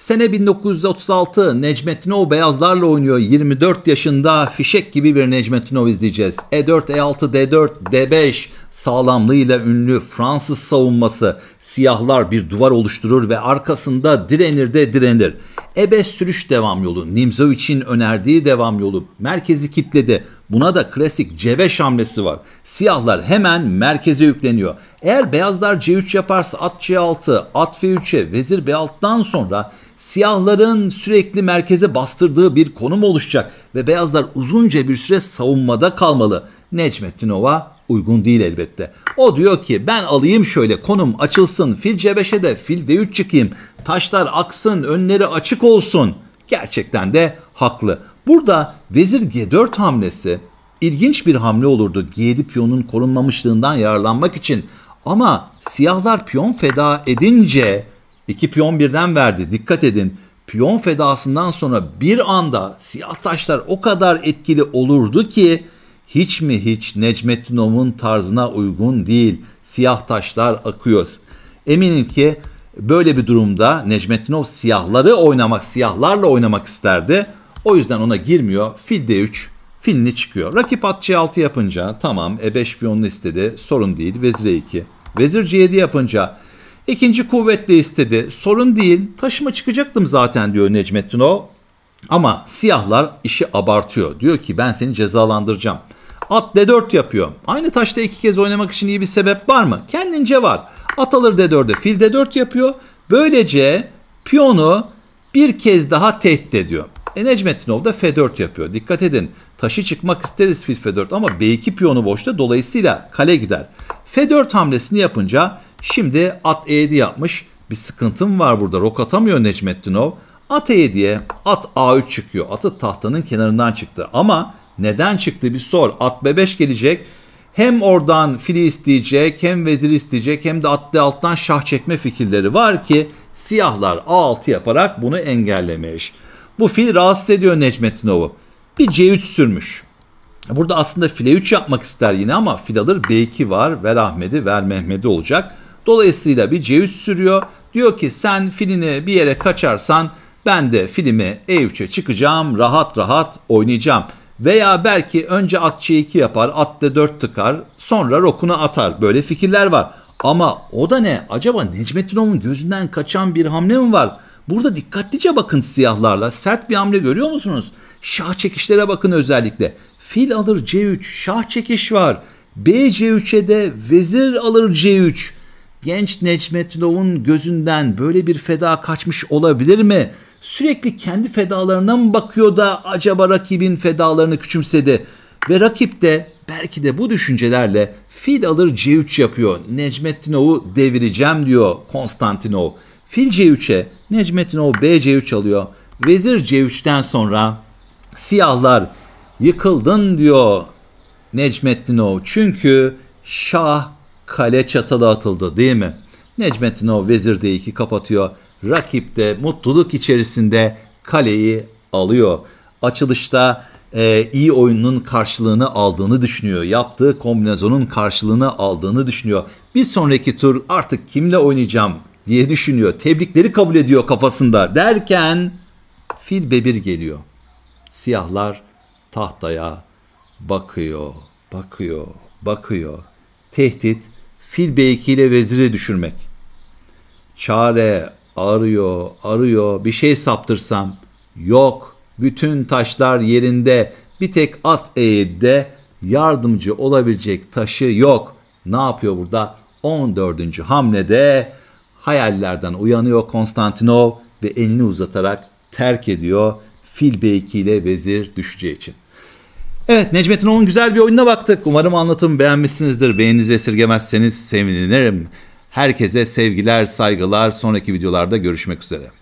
Sene 1936 Necmettinov beyazlarla oynuyor. 24 yaşında fişek gibi bir Necmettinov izleyeceğiz. E4, E6, D4, D5 sağlamlığıyla ünlü Fransız savunması. Siyahlar bir duvar oluşturur ve arkasında direnir de direnir. E5 sürüş devam yolu. Nimzo için önerdiği devam yolu. Merkezi kitledi. Buna da klasik ceveş hamlesi var. Siyahlar hemen merkeze yükleniyor. Eğer beyazlar C3 yaparsa at C6, at F3'e, vezir B6'dan sonra siyahların sürekli merkeze bastırdığı bir konum oluşacak ve beyazlar uzunca bir süre savunmada kalmalı. Necmettinova uygun değil elbette. O diyor ki ben alayım şöyle konum açılsın fil C5'e de fil D3 çıkayım. Taşlar aksın önleri açık olsun. Gerçekten de haklı. Burada vezir G4 hamlesi ilginç bir hamle olurdu G7 piyonun korunmamışlığından yararlanmak için. Ama siyahlar piyon feda edince iki piyon birden verdi. Dikkat edin piyon fedasından sonra bir anda siyah taşlar o kadar etkili olurdu ki hiç mi hiç Necmettinov'un tarzına uygun değil. Siyah taşlar akıyor. Eminim ki böyle bir durumda Necmettinov siyahları oynamak, siyahlarla oynamak isterdi. O yüzden ona girmiyor. Fil D3 filini çıkıyor. Rakip at C6 yapınca tamam E5 piyonunu istedi sorun değil. Vezir E2. Vezir C7 yapınca ikinci kuvvet istedi. Sorun değil taşıma çıkacaktım zaten diyor Necmettin o. Ama siyahlar işi abartıyor. Diyor ki ben seni cezalandıracağım. At D4 yapıyor. Aynı taşta iki kez oynamak için iyi bir sebep var mı? Kendince var. At alır D4'e fil D4 yapıyor. Böylece piyonu bir kez daha tehdit ediyor. E Necmettinov da F4 yapıyor. Dikkat edin taşı çıkmak isteriz fil F4 ama B2 piyonu boşta dolayısıyla kale gider. F4 hamlesini yapınca şimdi at E7 yapmış. Bir sıkıntım var burada rok atamıyor Necmettinov. At E7'ye at A3 çıkıyor. Atı tahtanın kenarından çıktı ama neden çıktı bir sor. At B5 gelecek. Hem oradan fili isteyecek hem vezir isteyecek hem de at D6'dan şah çekme fikirleri var ki siyahlar A6 yaparak bunu engellemiş. Bu fil rahatsız ediyor Necmettinov'u. Bir C3 sürmüş. Burada aslında file 3 yapmak ister yine ama fil alır B2 var. Ver Ahmet'i ver Mehmet'i olacak. Dolayısıyla bir C3 sürüyor. Diyor ki sen filini bir yere kaçarsan ben de filimi E3'e çıkacağım. Rahat rahat oynayacağım. Veya belki önce at C2 yapar. At D4 tıkar. Sonra rokunu atar. Böyle fikirler var. Ama o da ne? Acaba Necmettinov'un gözünden kaçan bir hamle mi var? Burada dikkatlice bakın siyahlarla. Sert bir hamle görüyor musunuz? Şah çekişlere bakın özellikle. Fil alır C3. Şah çekiş var. B C3'e de vezir alır C3. Genç Necmettinov'un gözünden böyle bir feda kaçmış olabilir mi? Sürekli kendi fedalarına mı bakıyor da acaba rakibin fedalarını küçümsedi? Ve rakip de belki de bu düşüncelerle fil alır C3 yapıyor. Necmettinov'u devireceğim diyor Konstantinov. Fil C3'e Necmettin o B-C3 alıyor. Vezir C3'ten sonra siyahlar yıkıldın diyor Necmettin o. Çünkü şah kale çatalı atıldı değil mi? Necmettin o vezir D2 kapatıyor. Rakip de mutluluk içerisinde kaleyi alıyor. Açılışta e, iyi oyunun karşılığını aldığını düşünüyor. Yaptığı kombinasyonun karşılığını aldığını düşünüyor. Bir sonraki tur artık kimle oynayacağım diye düşünüyor. Tebrikleri kabul ediyor kafasında derken fil bebir geliyor. Siyahlar tahtaya bakıyor, bakıyor, bakıyor. Tehdit fil beykiyle veziri düşürmek. Çare arıyor, arıyor. Bir şey saptırsam yok. Bütün taşlar yerinde. Bir tek at eğilde yardımcı olabilecek taşı yok. Ne yapıyor burada? 14. hamlede hayallerden uyanıyor Konstantinov ve elini uzatarak terk ediyor fil ile vezir düşeceği için. Evet Necmettin Oğuz'un güzel bir oyununa baktık. Umarım anlatım beğenmişsinizdir. Beğeninizi esirgemezseniz sevinirim. Herkese sevgiler, saygılar. Sonraki videolarda görüşmek üzere.